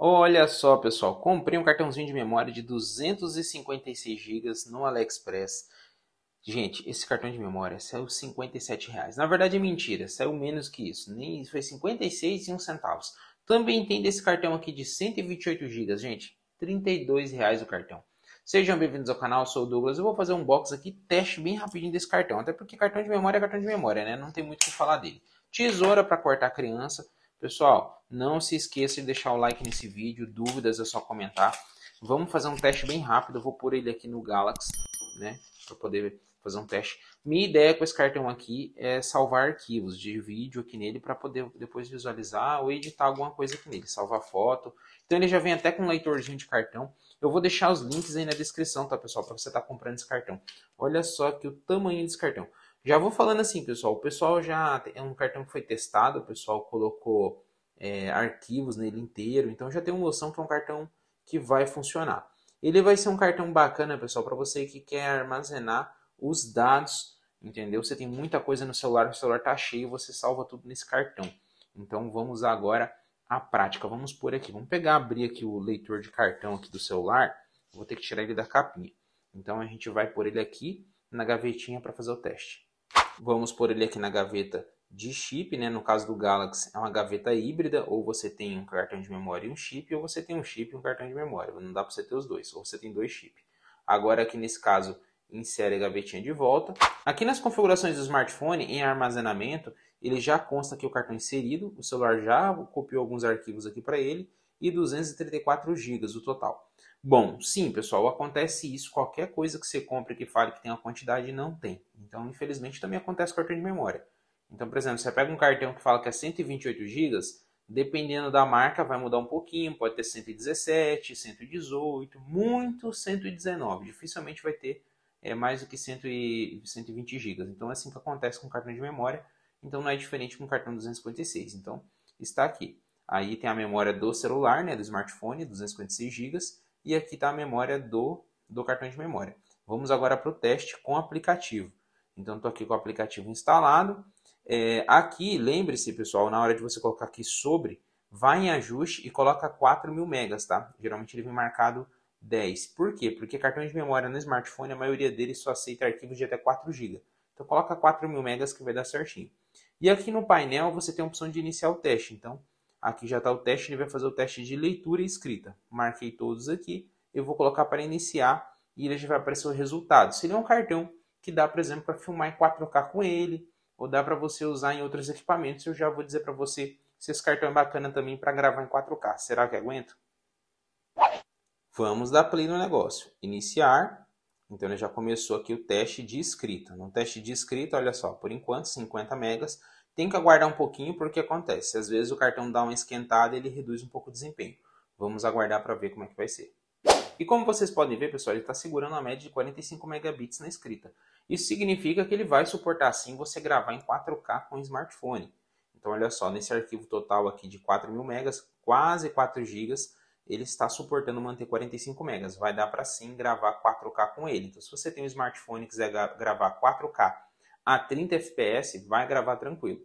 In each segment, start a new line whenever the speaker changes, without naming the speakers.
Olha só, pessoal, comprei um cartãozinho de memória de 256 GB no AliExpress. Gente, esse cartão de memória saiu R$ 57 reais. Na verdade é mentira, saiu menos que isso, nem foi 56 e um centavos. Também tem desse cartão aqui de 128 GB, gente, R$ 32 reais o cartão. Sejam bem-vindos ao canal, eu sou o Douglas. Eu vou fazer um box aqui, teste bem rapidinho desse cartão, até porque cartão de memória é cartão de memória, né? Não tem muito o que falar dele. Tesoura para cortar criança, Pessoal, não se esqueça de deixar o like nesse vídeo, dúvidas é só comentar. Vamos fazer um teste bem rápido, eu vou pôr ele aqui no Galaxy, né, para poder fazer um teste. Minha ideia com esse cartão aqui é salvar arquivos de vídeo aqui nele para poder depois visualizar ou editar alguma coisa aqui nele, salvar foto. Então ele já vem até com um leitorzinho de cartão. Eu vou deixar os links aí na descrição, tá pessoal, para você estar tá comprando esse cartão. Olha só que o tamanho desse cartão. Já vou falando assim, pessoal. O pessoal já. É um cartão que foi testado, o pessoal colocou é, arquivos nele inteiro. Então já tem uma noção que é um cartão que vai funcionar. Ele vai ser um cartão bacana, pessoal, para você que quer armazenar os dados, entendeu? Você tem muita coisa no celular, o celular tá cheio, você salva tudo nesse cartão. Então vamos agora à prática. Vamos por aqui. Vamos pegar, abrir aqui o leitor de cartão aqui do celular. Vou ter que tirar ele da capinha. Então a gente vai por ele aqui na gavetinha para fazer o teste. Vamos por ele aqui na gaveta de chip, né? No caso do Galaxy, é uma gaveta híbrida, ou você tem um cartão de memória e um chip, ou você tem um chip e um cartão de memória. Não dá para você ter os dois, ou você tem dois chips. Agora aqui nesse caso, insere a gavetinha de volta. Aqui nas configurações do smartphone, em armazenamento, ele já consta aqui o cartão inserido, o celular já copiou alguns arquivos aqui para ele, e 234 GB o total. Bom, sim, pessoal, acontece isso. Qualquer coisa que você compra que fale que tem uma quantidade, não tem. Então, infelizmente, também acontece com cartão de memória. Então, por exemplo, você pega um cartão que fala que é 128 GB, dependendo da marca, vai mudar um pouquinho. Pode ter 117, 118, muito 119. Dificilmente vai ter é, mais do que 120 GB. Então, é assim que acontece com cartão de memória. Então, não é diferente com o cartão 256. Então, está aqui. Aí tem a memória do celular, né, do smartphone, 256 GB, e aqui está a memória do, do cartão de memória. Vamos agora para o teste com o aplicativo. Então, estou aqui com o aplicativo instalado. É, aqui, lembre-se, pessoal, na hora de você colocar aqui sobre, vai em ajuste e coloca 4.000 megas, tá? Geralmente ele vem marcado 10. Por quê? Porque cartão de memória no smartphone, a maioria deles só aceita arquivos de até 4 GB. Então coloca 4.000 megas que vai dar certinho. E aqui no painel você tem a opção de iniciar o teste. Então Aqui já está o teste, ele vai fazer o teste de leitura e escrita. Marquei todos aqui, eu vou colocar para iniciar e ele já vai aparecer o resultado. é um cartão que dá, por exemplo, para filmar em 4K com ele, ou dá para você usar em outros equipamentos. Eu já vou dizer para você se esse cartão é bacana também para gravar em 4K. Será que aguenta? Vamos dar play no negócio. Iniciar. Então ele já começou aqui o teste de escrita. No teste de escrita, olha só, por enquanto 50 megas. Tem que aguardar um pouquinho porque acontece. Às vezes o cartão dá uma esquentada e ele reduz um pouco o desempenho. Vamos aguardar para ver como é que vai ser. E como vocês podem ver, pessoal, ele está segurando a média de 45 megabits na escrita. Isso significa que ele vai suportar sim você gravar em 4K com o smartphone. Então, olha só, nesse arquivo total aqui de 4.000 megas, quase 4 gigas, ele está suportando manter 45 megas. Vai dar para sim gravar 4K com ele. Então, se você tem um smartphone e quiser gravar 4K a 30 fps vai gravar tranquilo.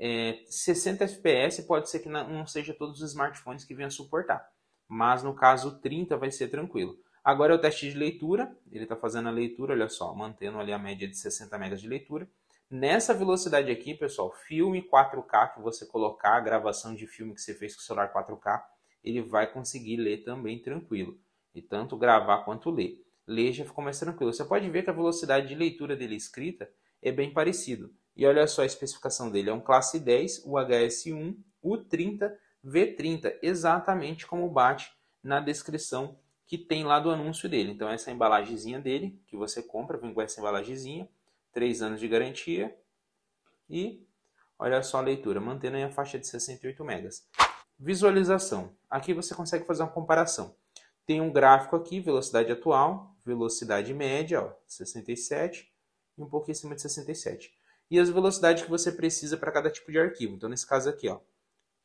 É, 60 fps pode ser que não seja todos os smartphones que venham suportar, mas no caso 30 vai ser tranquilo. Agora é o teste de leitura, ele está fazendo a leitura, olha só, mantendo ali a média de 60 megas de leitura. Nessa velocidade aqui, pessoal, filme 4K que você colocar, a gravação de filme que você fez com o celular 4K, ele vai conseguir ler também tranquilo. E tanto gravar quanto ler. Ler já ficou mais tranquilo. Você pode ver que a velocidade de leitura dele é escrita é bem parecido. E olha só a especificação dele, é um classe 10, o HS1, U30, V30, exatamente como bate na descrição que tem lá do anúncio dele. Então essa é embalagemzinha dele, que você compra, vem com essa embalagemzinha, 3 anos de garantia e olha só a leitura, mantendo a faixa de 68 megas. Visualização. Aqui você consegue fazer uma comparação. Tem um gráfico aqui, velocidade atual, velocidade média, ó, 67, e um pouco acima de 67. E as velocidades que você precisa para cada tipo de arquivo. Então, nesse caso aqui, ó,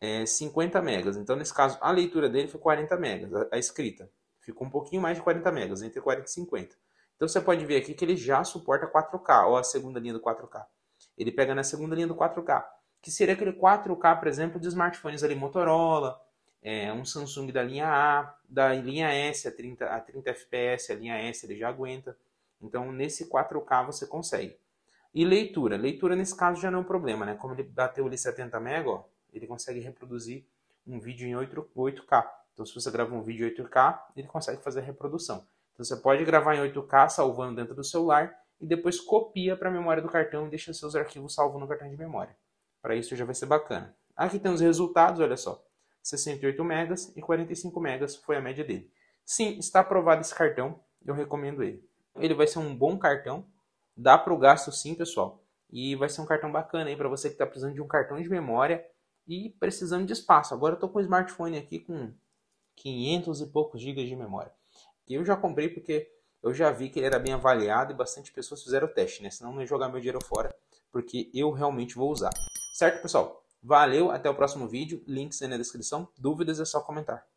é 50 megas. Então, nesse caso, a leitura dele foi 40 megas, a, a escrita. Ficou um pouquinho mais de 40 megas, entre 40 e 50. Então, você pode ver aqui que ele já suporta 4K, ou a segunda linha do 4K. Ele pega na segunda linha do 4K, que seria aquele 4K, por exemplo, de smartphones ali, Motorola, é, um Samsung da linha A, da linha S, a 30, a 30 FPS, a linha S ele já aguenta. Então, nesse 4K você consegue. E leitura. Leitura, nesse caso, já não é um problema, né? Como ele bateu ali 70 MB, ele consegue reproduzir um vídeo em 8, 8K. Então, se você grava um vídeo em 8K, ele consegue fazer a reprodução. Então, você pode gravar em 8K, salvando dentro do celular, e depois copia para a memória do cartão e deixa seus arquivos salvos no cartão de memória. Para isso já vai ser bacana. Aqui tem os resultados, olha só. 68 megas e 45 megas foi a média dele. Sim, está aprovado esse cartão, eu recomendo ele. Ele vai ser um bom cartão, dá para o gasto sim, pessoal. E vai ser um cartão bacana aí para você que está precisando de um cartão de memória e precisando de espaço. Agora eu estou com o um smartphone aqui com 500 e poucos gigas de memória. E eu já comprei porque eu já vi que ele era bem avaliado e bastante pessoas fizeram o teste, né? Senão não ia jogar meu dinheiro fora, porque eu realmente vou usar. Certo, pessoal? Valeu, até o próximo vídeo. Links aí na descrição. Dúvidas é só comentar.